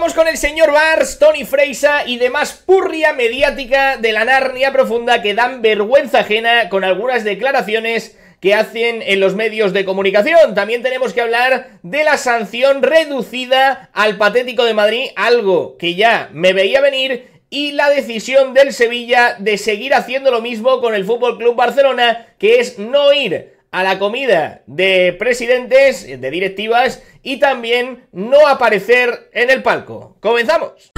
vamos con el señor Bars, Tony Freisa y demás purria mediática de la Narnia profunda que dan vergüenza ajena con algunas declaraciones que hacen en los medios de comunicación. También tenemos que hablar de la sanción reducida al patético de Madrid, algo que ya me veía venir y la decisión del Sevilla de seguir haciendo lo mismo con el Fútbol Club Barcelona, que es no ir a la comida de presidentes, de directivas y también no aparecer en el palco. ¡Comenzamos!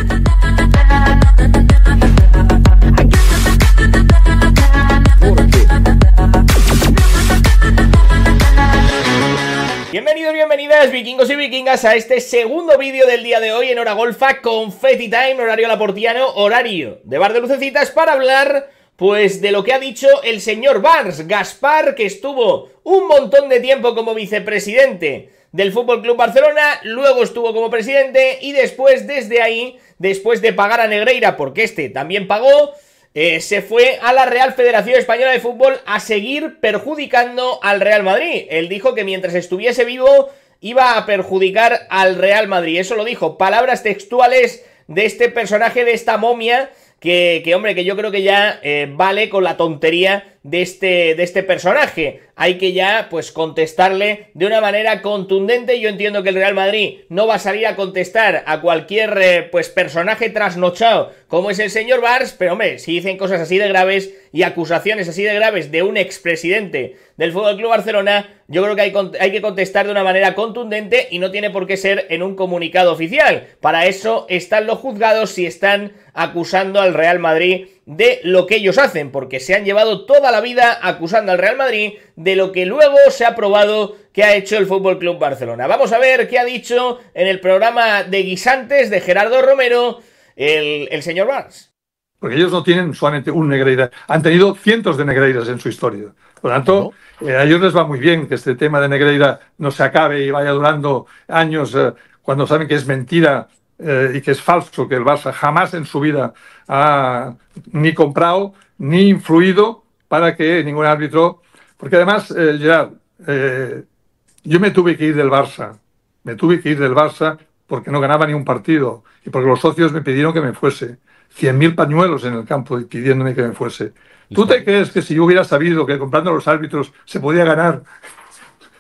Bienvenidos, bienvenidas, vikingos y vikingas, a este segundo vídeo del día de hoy en Hora Golfa con Time, horario laportiano, horario de bar de lucecitas para hablar pues de lo que ha dicho el señor Vars, Gaspar, que estuvo un montón de tiempo como vicepresidente del Fútbol Club Barcelona, luego estuvo como presidente y después, desde ahí, después de pagar a Negreira, porque este también pagó, eh, se fue a la Real Federación Española de Fútbol a seguir perjudicando al Real Madrid. Él dijo que mientras estuviese vivo iba a perjudicar al Real Madrid. Eso lo dijo, palabras textuales de este personaje, de esta momia que, que hombre, que yo creo que ya eh, vale con la tontería de este, de este personaje. Hay que ya, pues, contestarle de una manera contundente. Yo entiendo que el Real Madrid no va a salir a contestar a cualquier, eh, pues, personaje trasnochado como es el señor Bars pero, hombre, si dicen cosas así de graves y acusaciones así de graves de un expresidente del Fútbol Club Barcelona, yo creo que hay, hay, que contestar de una manera contundente y no tiene por qué ser en un comunicado oficial. Para eso están los juzgados si están acusando al Real Madrid de lo que ellos hacen, porque se han llevado toda la vida acusando al Real Madrid de lo que luego se ha probado que ha hecho el Fútbol Club Barcelona. Vamos a ver qué ha dicho en el programa de guisantes de Gerardo Romero el, señor Valls. Porque ellos no tienen solamente un Negreira, han tenido cientos de Negreiras en su historia. Por lo tanto, eh, a ellos les va muy bien que este tema de Negreira no se acabe y vaya durando años eh, cuando saben que es mentira eh, y que es falso que el Barça jamás en su vida ha ni comprado ni influido para que ningún árbitro. Porque además, eh, Gerard, eh, yo me tuve que ir del Barça. Me tuve que ir del Barça porque no ganaba ni un partido y porque los socios me pidieron que me fuese. 100.000 pañuelos en el campo pidiéndome que me fuese. ¿Tú te crees que si yo hubiera sabido que comprando los árbitros se podía ganar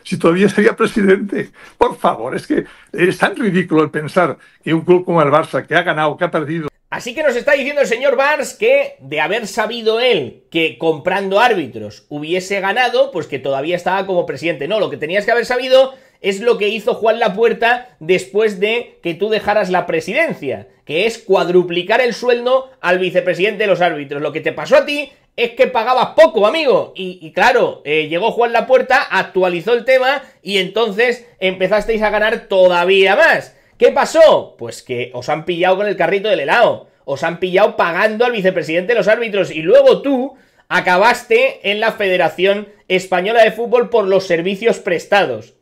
si todavía sería presidente. Por favor, es que es tan ridículo el pensar que un club como el Barça, que ha ganado, que ha perdido... Así que nos está diciendo el señor Barnes que de haber sabido él que comprando árbitros hubiese ganado, pues que todavía estaba como presidente. No, lo que tenías que haber sabido es lo que hizo Juan Lapuerta después de que tú dejaras la presidencia, que es cuadruplicar el sueldo al vicepresidente de los árbitros. Lo que te pasó a ti es que pagabas poco, amigo. Y, claro, eh, llegó Juan La Puerta, actualizó el tema y entonces empezasteis a ganar todavía más. ¿Qué pasó? Pues que os han pillado con el carrito del helado. Os han pillado pagando al vicepresidente de los árbitros y luego tú acabaste en la Federación Española de Fútbol por los servicios prestados.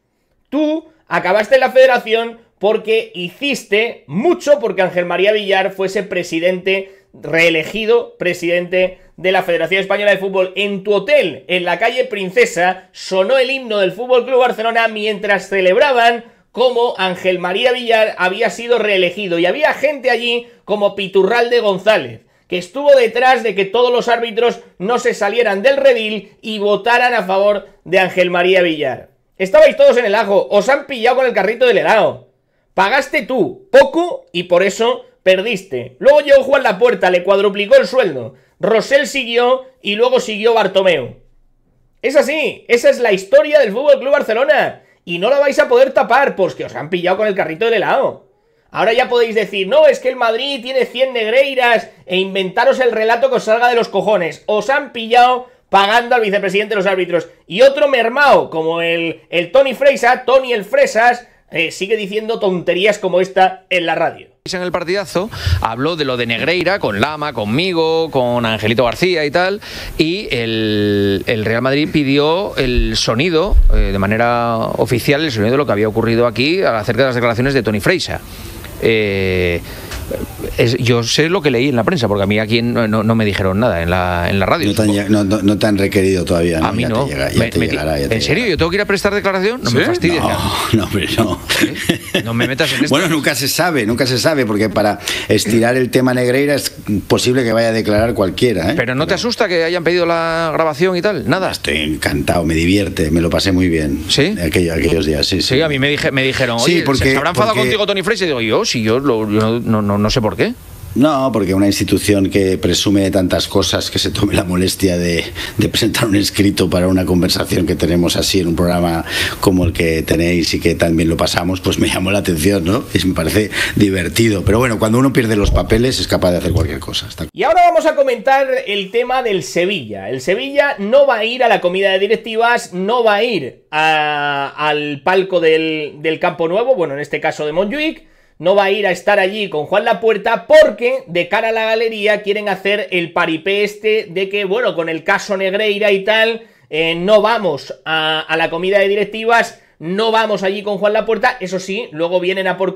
Tú acabaste en la federación porque hiciste mucho porque Ángel María Villar fuese presidente reelegido presidente de la Federación Española de Fútbol. En tu hotel, en la calle Princesa, sonó el himno del Fútbol Club Barcelona mientras celebraban cómo Ángel María Villar había sido reelegido. Y había gente allí como Piturralde González, que estuvo detrás de que todos los árbitros no se salieran del redil y votaran a favor de Ángel María Villar. Estabais todos en el ajo, os han pillado con el carrito del helado. Pagaste tú poco y por eso perdiste. Luego llegó Juan La Puerta, le cuadruplicó el sueldo. Rosell siguió y luego siguió Bartomeu. Es así, esa es la historia del Fútbol Club Barcelona. Y no la vais a poder tapar, porque pues, os han pillado con el carrito del helado. Ahora ya podéis decir, no, es que el Madrid tiene 100 negreiras e inventaros el relato que os salga de los cojones. Os han pillado pagando al vicepresidente de los árbitros. Y otro mermao, como el, el Tony Freisa, Tony el Fresas, eh, sigue diciendo tonterías como esta en la radio. En el partidazo habló de lo de Negreira con Lama, conmigo, con Angelito García y tal. Y el, el Real Madrid pidió el sonido, eh, de manera oficial, el sonido de lo que había ocurrido aquí acerca de las declaraciones de Tony Freisa. Eh, yo sé lo que leí en la prensa, porque a mí aquí no, me dijeron nada en la, en la radio. No, no te, han requerido todavía. A mí no. ¿En serio? ¿Yo tengo que ir a prestar declaración? No me fastidies. No, no. ¿Eh? No me metas en esto. Bueno, nunca se sabe, nunca se sabe, porque para estirar el tema Negreira es posible que vaya a declarar cualquiera. ¿eh? Pero no te asusta que hayan pedido la grabación y tal, nada. Estoy encantado, me divierte, me lo pasé muy bien. ¿Sí? aquellos días, sí, sí. a mí me, dijeron, sí, porque, ¿se habrá enfadado contigo Tony Frey? yo, si yo, no, no sé por por qué? No, porque una institución que presume de tantas cosas que se tome la molestia de, presentar un escrito para una conversación que tenemos así en un programa como el que tenéis y que también lo pasamos, pues me llamó la atención, ¿no? Y me parece divertido. Pero bueno, cuando uno pierde los papeles es capaz de hacer cualquier cosa. Y ahora vamos a comentar el tema del Sevilla. El Sevilla no va a ir a la comida de directivas, no va a ir al palco del, del Campo Nuevo, bueno, en este caso de Montjuic no va a ir a estar allí con Juan Lapuerta porque de cara a la galería quieren hacer el paripé este de que, bueno, con el caso Negreira y tal, eh, no vamos a, la comida de directivas, no vamos allí con Juan Lapuerta, eso sí, luego vienen a por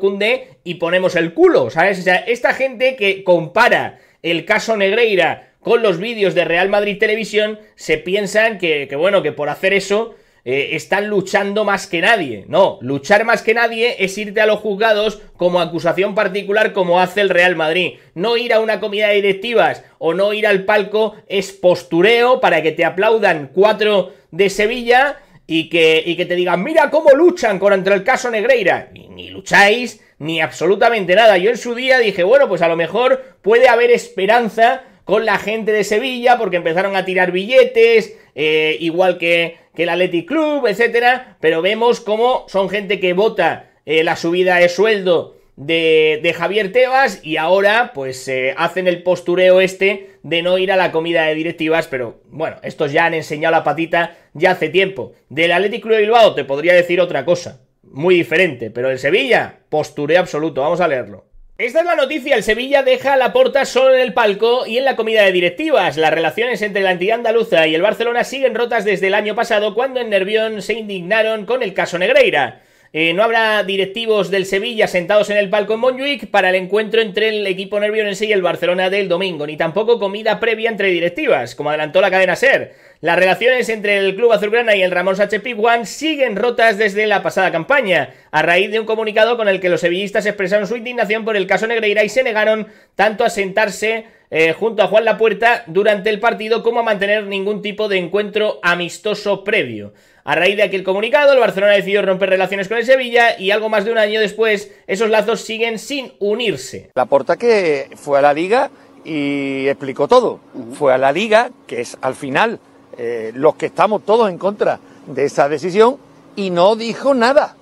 y ponemos el culo, ¿sabes? O sea, esta gente que compara el caso Negreira con los vídeos de Real Madrid Televisión, se piensan que bueno, que por hacer eso eh, están luchando más que nadie. No, luchar más que nadie es irte a los juzgados como acusación particular como hace el Real Madrid. No ir a una comida de directivas o no ir al palco es postureo para que te aplaudan cuatro de Sevilla y que, que te digan, mira cómo luchan contra el caso Negreira. ni lucháis ni absolutamente nada. Yo en su día dije, bueno, pues a lo mejor puede haber esperanza con la gente de Sevilla porque empezaron a tirar billetes, eh, igual que, el Athletic Club, etcétera, pero vemos cómo son gente que vota eh, la subida de sueldo de, Javier Tebas y ahora pues eh, hacen el postureo este de no ir a la comida de directivas, pero bueno, estos ya han enseñado la patita ya hace tiempo. Del Athletic Club de Bilbao te podría decir otra cosa, muy diferente, pero el Sevilla, postureo absoluto, vamos a leerlo. Esta es la noticia, el Sevilla deja a porta solo en el palco y en la comida de directivas. Las relaciones entre la entidad andaluza y el Barcelona siguen rotas desde el año pasado cuando en Nervión se indignaron con el caso Negreira. Eh, no habrá directivos del Sevilla sentados en el palco en Montjuic para el encuentro entre el equipo sí y el Barcelona del domingo, ni tampoco comida previa entre directivas, como adelantó la cadena SER. Las relaciones entre el club azulgrana y el Ramón Sánchez Pizjuán siguen rotas desde la pasada campaña, a raíz de un comunicado con el que los sevillistas expresaron su indignación por el caso Negreira y se negaron tanto a sentarse eh, junto a Juan Lapuerta durante el partido como a mantener ningún tipo de encuentro amistoso previo. A raíz de aquel comunicado, el Barcelona decidió romper relaciones con el Sevilla y algo más de un año después esos lazos siguen sin unirse. La que fue a la liga y explicó todo. Fue a la liga, que es al final eh, los que estamos todos en contra de esa decisión, y no dijo nada.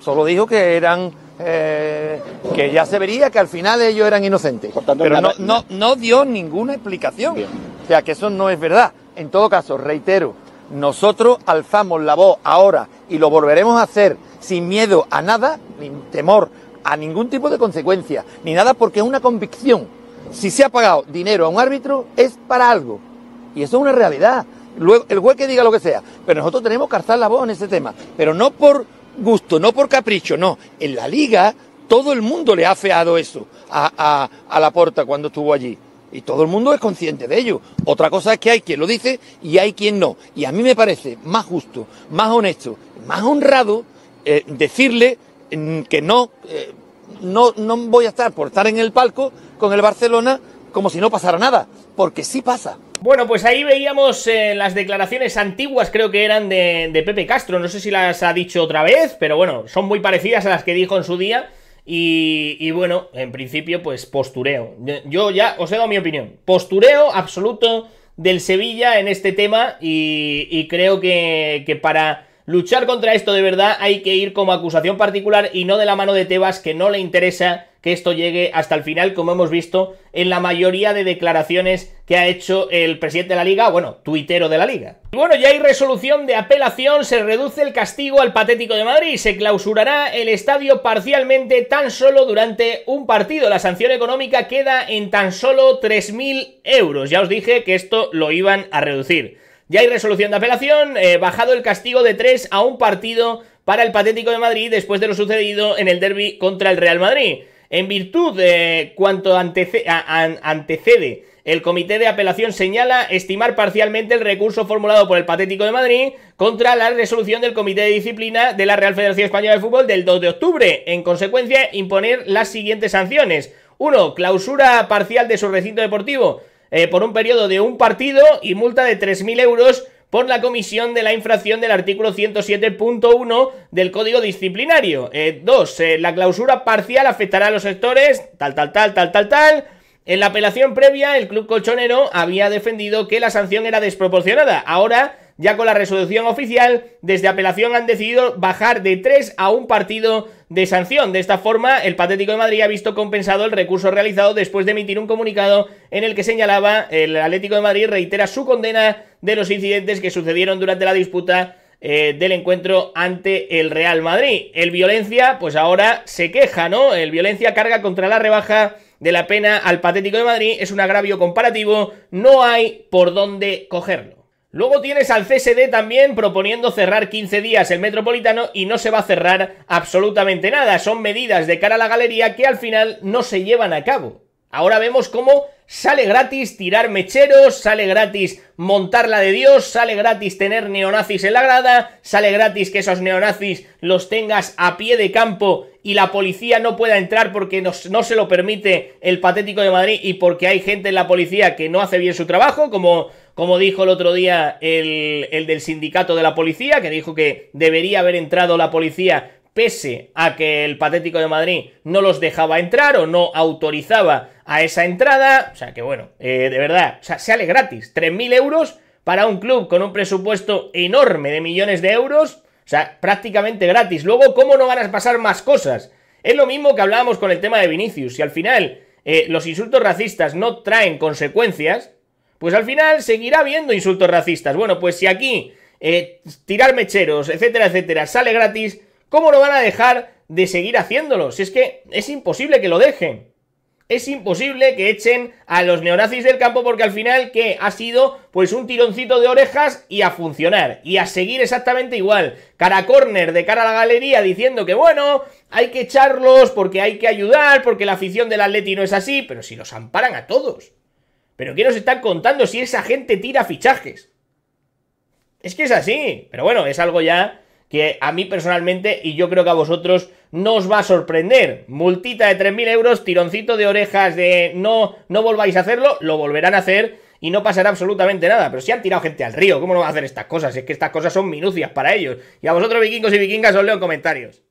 Solo dijo que eran eh, que ya se vería que al final ellos eran inocentes. Pero no, no, no, dio ninguna explicación. O sea, que eso no es verdad. En todo caso, reitero, nosotros alzamos la voz ahora y lo volveremos a hacer sin miedo a nada, ni temor a ningún tipo de consecuencia, ni nada porque es una convicción. Si se ha pagado dinero a un árbitro es para algo. Y eso es una realidad. Luego, el juez que diga lo que sea. Pero nosotros tenemos que alzar la voz en ese tema. Pero no por gusto, no por capricho, no. En la liga todo el mundo le ha feado eso a, a, la cuando estuvo allí. Y todo el mundo es consciente de ello. Otra cosa es que hay quien lo dice y hay quien no. Y a mí me parece más justo, más honesto, más honrado eh, decirle mm, que no, eh, no, no voy a estar por estar en el palco con el Barcelona como si no pasara nada. Porque sí pasa. Bueno, pues ahí veíamos eh, las declaraciones antiguas, creo que eran de, Pepe Castro, no sé si las ha dicho otra vez, pero bueno, son muy parecidas a las que dijo en su día. Y, bueno, en principio, pues postureo. Yo ya os he dado mi opinión. Postureo absoluto del Sevilla en este tema y, creo que, para luchar contra esto de verdad hay que ir como acusación particular y no de la mano de Tebas que no le interesa que esto llegue hasta el final, como hemos visto en la mayoría de declaraciones que ha hecho el presidente de la liga, bueno, tuitero de la liga. Y bueno, ya hay resolución de apelación, se reduce el castigo al patético de Madrid, se clausurará el estadio parcialmente tan solo durante un partido. La sanción económica queda en tan solo 3.000 euros. Ya os dije que esto lo iban a reducir. Ya hay resolución de apelación, eh, bajado el castigo de 3 a un partido para el patético de Madrid después de lo sucedido en el derby contra el Real Madrid. En virtud de cuanto antecede el Comité de Apelación señala estimar parcialmente el recurso formulado por el Patético de Madrid contra la resolución del Comité de Disciplina de la Real Federación Española de Fútbol del 2 de octubre. En consecuencia, imponer las siguientes sanciones. 1. Clausura parcial de su recinto deportivo eh, por un periodo de un partido y multa de 3.000 euros por la comisión de la infracción del artículo 107.1 del Código Disciplinario. 2. Eh, eh, la clausura parcial afectará a los sectores tal, tal, tal, tal, tal, tal. En la apelación previa, el club colchonero había defendido que la sanción era desproporcionada. Ahora, ya con la resolución oficial, desde apelación han decidido bajar de 3 a un partido de sanción. De esta forma, el Patético de Madrid ha visto compensado el recurso realizado después de emitir un comunicado en el que señalaba el Atlético de Madrid reitera su condena de los incidentes que sucedieron durante la disputa eh, del encuentro ante el Real Madrid. El Violencia, pues ahora se queja, ¿no? El Violencia carga contra la rebaja de la pena al Patético de Madrid, es un agravio comparativo, no hay por dónde cogerlo. Luego tienes al CSD también proponiendo cerrar 15 días el Metropolitano y no se va a cerrar absolutamente nada. Son medidas de cara a la galería que al final no se llevan a cabo. Ahora vemos cómo Sale gratis tirar mecheros, sale gratis montar la de Dios, sale gratis tener neonazis en la grada, sale gratis que esos neonazis los tengas a pie de campo y la policía no pueda entrar porque no, se lo permite el patético de Madrid y porque hay gente en la policía que no hace bien su trabajo, como, como dijo el otro día el, el del sindicato de la policía, que dijo que debería haber entrado la policía pese a que el Patético de Madrid no los dejaba entrar o no autorizaba a esa entrada. O sea que bueno, eh, de verdad, sale gratis. 3.000 euros para un club con un presupuesto enorme de millones de euros. O sea, prácticamente gratis. Luego, ¿cómo no van a pasar más cosas? Es lo mismo que hablábamos con el tema de Vinicius. Si al final eh, los insultos racistas no traen consecuencias, pues al final seguirá habiendo insultos racistas. Bueno, pues si aquí eh, tirar mecheros, etcétera, etcétera, sale gratis, ¿Cómo no van a dejar de seguir haciéndolo? Si es que es imposible que lo dejen. Es imposible que echen a los neonazis del campo porque al final ¿qué? ha sido pues un tironcito de orejas y a funcionar y a seguir exactamente igual. Cara corner de cara a la galería diciendo que bueno, hay que echarlos porque hay que ayudar, porque la afición del Atleti no es así, pero si los amparan a todos. ¿Pero qué nos están contando si esa gente tira fichajes? Es que es así, pero bueno, es algo ya que a mí personalmente y yo creo que a vosotros no os va a sorprender. Multita de 3.000 euros, tironcito de orejas de no, no volváis a hacerlo, lo volverán a hacer y no pasará absolutamente nada. Pero si han tirado gente al río, ¿cómo no van a hacer estas cosas? Es que estas cosas son minucias para ellos. Y a vosotros vikingos y vikingas os leo en comentarios.